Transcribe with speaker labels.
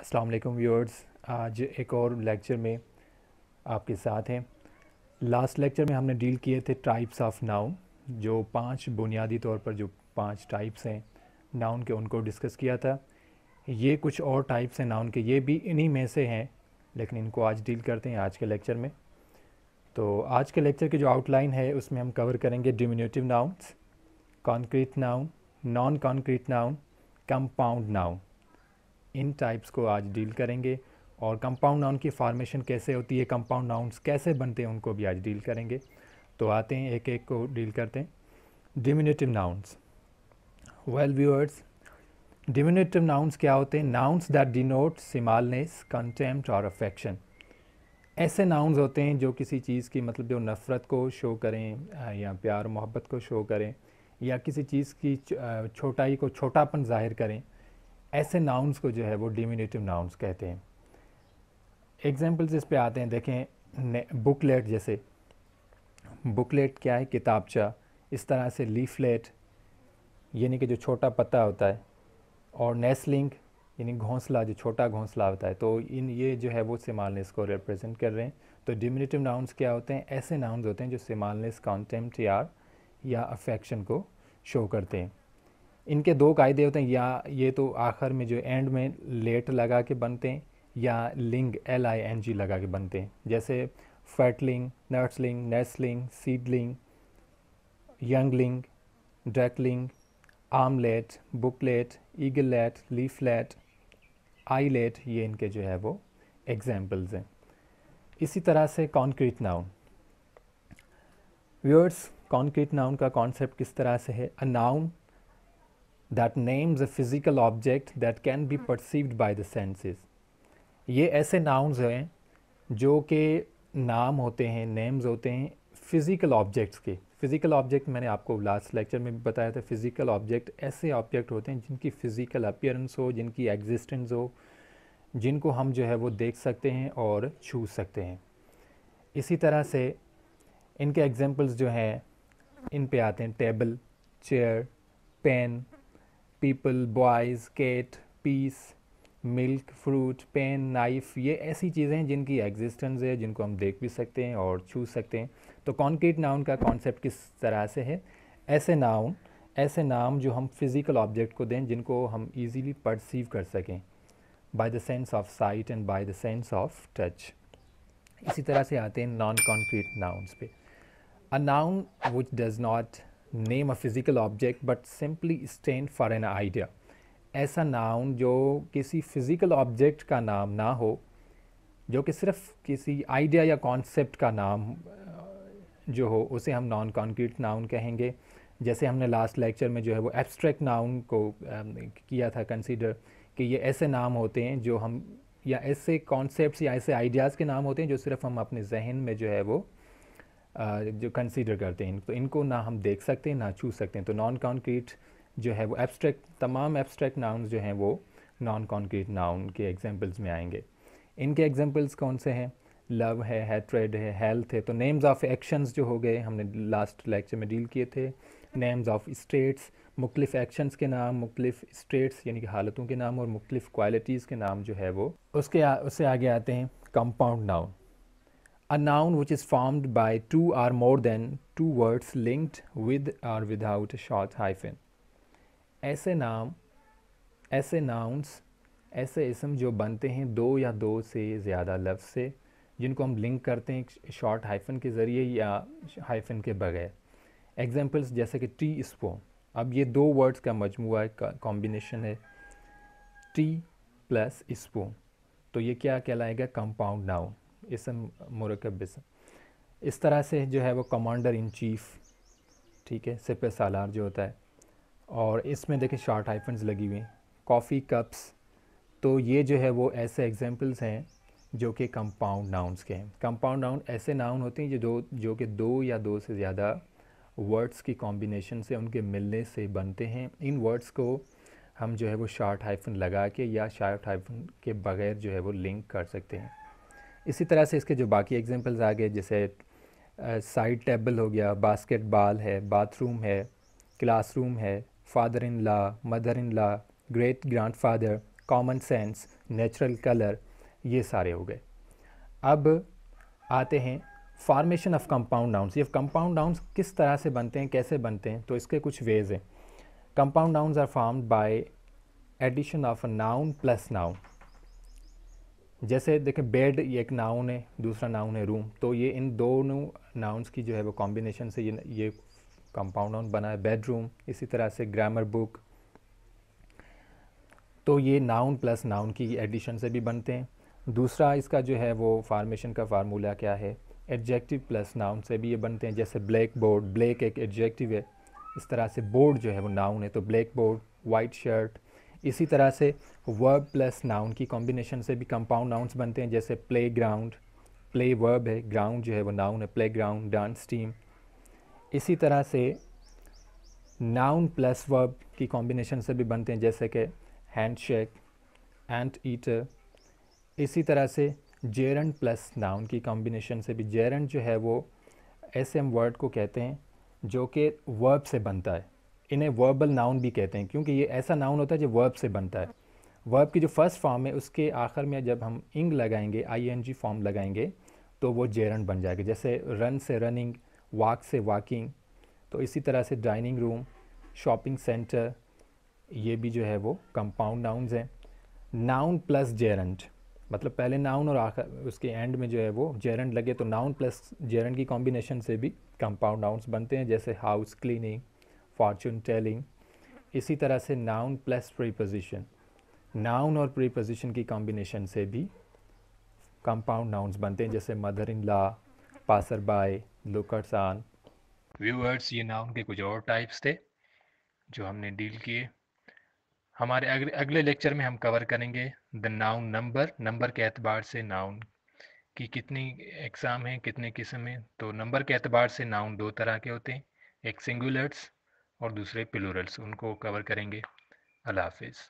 Speaker 1: Aslam viewers आज एक और लेक्चर में आपके साथ हैं लास्ट लेक्चर में हमने डील किए थे टाइप्स ऑफ नाउन जो पांच बुनियादी तौर पर जो पांच टाइप्स हैं नाउन के उनको डिस्कस किया था ये कुछ और टाइप्स हैं नाउन के ये भी इन्हीं में से हैं लेकिन इनको आज डील करते हैं आज के लेक्चर में तो आज के लेक्चर की जो आउटलाइन है उसमें हम कवर करेंगे diminutive nouns concrete noun non concrete noun compound noun इन टाइप्स को आज डील करेंगे और कंपाउंड नाउन की फार्मेशन कैसे होती है कंपाउंड नाउंस कैसे बनते हैं उनको भी आज डील करेंगे तो आते हैं एक एक को डील करते हैं diminutive nouns well viewers diminutive nouns क्या होते हैं nouns that denote smallness contempt और अफेक्शन ऐसे नाउन्स होते हैं जो किसी चीज़ की मतलब जो नफ़रत को शो करें या प्यार मोहब्बत को शो करें या किसी चीज़ की छोटाई को छोटापन ज़ाहिर करें ऐसे नाउन्स को जो है वो डिमिनेटिव नाउन्स कहते हैं एग्जाम्पल्स इस पे आते हैं देखें बुकलेट जैसे बुकलेट क्या है किताबचा इस तरह से लीफलेट यानी कि जो छोटा पत्ता होता है और नेस्लिंग यानी घोंसला जो छोटा घोंसला होता है तो इन ये जो है वो सिमालनेस को रिप्रेजेंट कर रहे हैं तो डिमिनेटिव नाउन्स क्या होते हैं ऐसे नाउंस होते हैं जो सिमालनेस कॉन्टेम्प्ट या अफेक्शन को शो करते हैं इनके दो कायदे होते हैं या ये तो आखिर में जो एंड में लेट लगा के बनते हैं या लिंग एल आई एन जी लगा के बनते हैं जैसे fatling nursling nestling seedling youngling duckling armlet booklet eaglet leaflet eyelet ये इनके जो है वो एग्जाम्पल्स हैं इसी तरह से concrete noun viewers concrete noun का कॉन्सेप्ट किस तरह से है a noun that names a physical object that can be perceived by the senses ये ऐसे नाउन्स हैं जो कि नाम होते हैं नेम्स होते हैं फ़िज़िकल ऑब्जेक्ट्स के फ़िज़िकल ऑब्जेक्ट मैंने आपको लास्ट लेक्चर में भी बताया था फ़िज़िकल ऑब्जेक्ट ऐसे ऑब्जेक्ट होते हैं जिनकी फ़िज़िकल अपीयरेंस हो जिनकी एग्जिस्टेंस हो जिनको हम जो है वो देख सकते हैं और छू सकते हैं इसी तरह से इनके एग्जांपल्स जो हैं इन पे आते हैं table chair pen people boys cat piece milk fruit pen knife ये ऐसी चीज़ें हैं जिनकी एग्जिस्टेंस है जिनको हम देख भी सकते हैं और छू सकते हैं तो कॉन्क्रीट नाउन का कॉन्सेप्ट किस तरह से है ऐसे नाउन ऐसे नाम जो हम फिज़िकल ऑब्जेक्ट को दें जिनको हम इजीली परसीव कर सकें by the sense of sight and by the sense of touch इसी तरह से आते हैं नॉन कॉन्क्रीट नाउन्स पे a noun which does not name a physical object but simply stand for an idea ऐसा noun जो किसी physical object का नाम ना हो जो कि सिर्फ किसी idea या concept का नाम जो हो उसे हम नॉन कॉन्क्रीट नाउन कहेंगे जैसे हमने लास्ट लेक्चर में जो है वो एब्स्ट्रैक्ट नाउन को किया था कंसीडर कि ये ऐसे नाम होते हैं जो हम या ऐसे कॉन्सेप्ट्स या ऐसे आइडियाज़ के नाम होते हैं जो सिर्फ हम अपने जहन में जो है वो जो कंसीडर करते हैं तो इनको ना हम देख सकते हैं ना छू सकते हैं तो नॉन कॉन्क्रीट जो है वो एब्स्ट्रैक्ट तमाम एब्स्ट्रैक्ट नाउन जो हैं वो नॉन कॉन्क्रीट नाउन के एग्जाम्पल्स में आएंगे इनके एग्जाम्पल्स कौन से हैं लव है हैट्रेड है हेल्थ है तो नेम्स ऑफ़ एक्शंस जो हो गए हमने लास्ट लेक्चर में डील किए थे नेम्स ऑफ स्टेट्स मुख्तफ एक्शंस के नाम मुख्तफ स्टेट्स यानी कि हालतों के नाम और मुख्तफ क्वालिटीज़ के नाम जो है वो उसके आ, उससे आगे आते हैं compound noun A noun which is formed by two or more than two words linked with or without a short hyphen. ऐसे नाम ऐसे नाउन्स ऐसे इसम जो बनते हैं दो या दो से ज़्यादा लफ्ज़ से जिनको हम लिंक करते हैं शॉर्ट हाइफन के ज़रिए या हाइफन के बगैर एग्ज़ाम्पल्स जैसे कि टी स्पोन अब ये दो वर्ड्स का मजमू कॉम्बिनेशन है टी प्लस स्पोन तो ये क्या कहलाएगा कंपाउंड नाउन इसम मरकब इसम इस तरह से जो है वो कमांडर इन चीफ़ ठीक है सिप सालार जो होता है और इसमें देखें शार्ट हाइफन्स लगी हुई कॉफ़ी कप्स तो ये जो है वो ऐसे एग्जाम्पल्स हैं जो कि कंपाउंड नाउंस के हैं कंपाउंड नाउन ऐसे नाउन होते हैं जो दो जो कि दो या दो से ज़्यादा वर्ड्स की कॉम्बिनेशन से उनके मिलने से बनते हैं इन वर्ड्स को हम जो है वो शार्ट हाइफन लगा के या शार्ट हाइफन के बग़ैर जो है वो लिंक कर सकते हैं इसी तरह से इसके जो बाकी एग्जांपल्स आ गए जैसे साइड टेबल हो गया बास्केट बाल है बाथरूम है क्लासरूम है father in law mother in law great grand father common sense natural colour ये सारे हो गए अब आते हैं फार्मेशन ऑफ कंपाउंड नाउंस ये कंपाउंड नाउंस किस तरह से बनते हैं कैसे बनते हैं तो इसके कुछ वेज हैं compound nouns are form by addition of a noun plus noun जैसे देखें बेड ये एक नाउन है दूसरा नाउन है रूम तो ये इन दोनों नाउन्स की जो है वो कॉम्बिनेशन से ये ये कंपाउंड नाउन बना है बेडरूम इसी तरह से ग्रामर बुक तो ये नाउन प्लस नाउन की एडिशन से भी बनते हैं दूसरा इसका जो है वो फार्मेशन का फार्मूला क्या है एडजेक्टिव प्लस नाउन से भी ये बनते हैं जैसे ब्लैक बोर्ड ब्लैक एक एडजेक्टिव है इस तरह से बोर्ड जो है वो नाउन है तो ब्लैक बोर्ड वाइट शर्ट इसी तरह से वर्ब प्लस नाउन की कॉम्बिनेशन से भी कंपाउंड नाउंस बनते हैं जैसे प्ले ग्राउंड प्ले वर्ब है ग्राउंड जो है वो नाउन है प्ले ग्राउंड डांस टीम इसी तरह से नाउन प्लस वर्ब की कॉम्बिनेशन से भी बनते हैं जैसे कि हैंड शेक एंड ईटर इसी तरह से जेरन प्लस नाउन की कॉम्बिनेशन से भी जेरन जो है वो एस एम वर्ड को कहते हैं जो कि वर्ब से बनता है इन्हें वर्बल नाउन भी कहते हैं क्योंकि ये ऐसा नाउन होता है जो वर्ब से बनता है वर्ब की जो फर्स्ट फॉर्म है उसके आखिर में जब हम इंग लगाएंगे आई एन जी फॉर्म लगाएंगे तो वो जेरन बन जाएगा जैसे रन से रनिंग वॉक से वॉकिंग तो इसी तरह से डाइनिंग रूम शॉपिंग सेंटर ये भी जो है वो कंपाउंड नाउन्स हैं नाउन प्लस जेरेंट मतलब पहले नाउन और आखिर उसके एंड में जो है वो जेरेंट लगे तो नाउन प्लस जेरेंट की कॉम्बिनेशन से भी कंपाउंड नाउन्स बनते हैं जैसे हाउस क्लीनिंग फॉर्चून टेलिंग इसी तरह से नाउन प्लस प्रीपोजिशन नाउन और प्रीपोजिशन की कॉम्बिनेशन से भी कंपाउंड नाउन्स बनते हैं जैसे mother in law passer by lookers on viewers ये नाउन के कुछ और टाइप्स थे जो हमने डील किए हमारे अगले अगले लेक्चर में हम कवर करेंगे द नाउन नंबर नंबर के एतबार से नाउन की कितनी एग्ज़ाम है कितने किस्म है तो नंबर के एतबार से नाउन दो तरह के होते हैं एक सिंगुलर्स और दूसरे प्लूरल्स उनको कवर करेंगे अल्लाह हाफिज़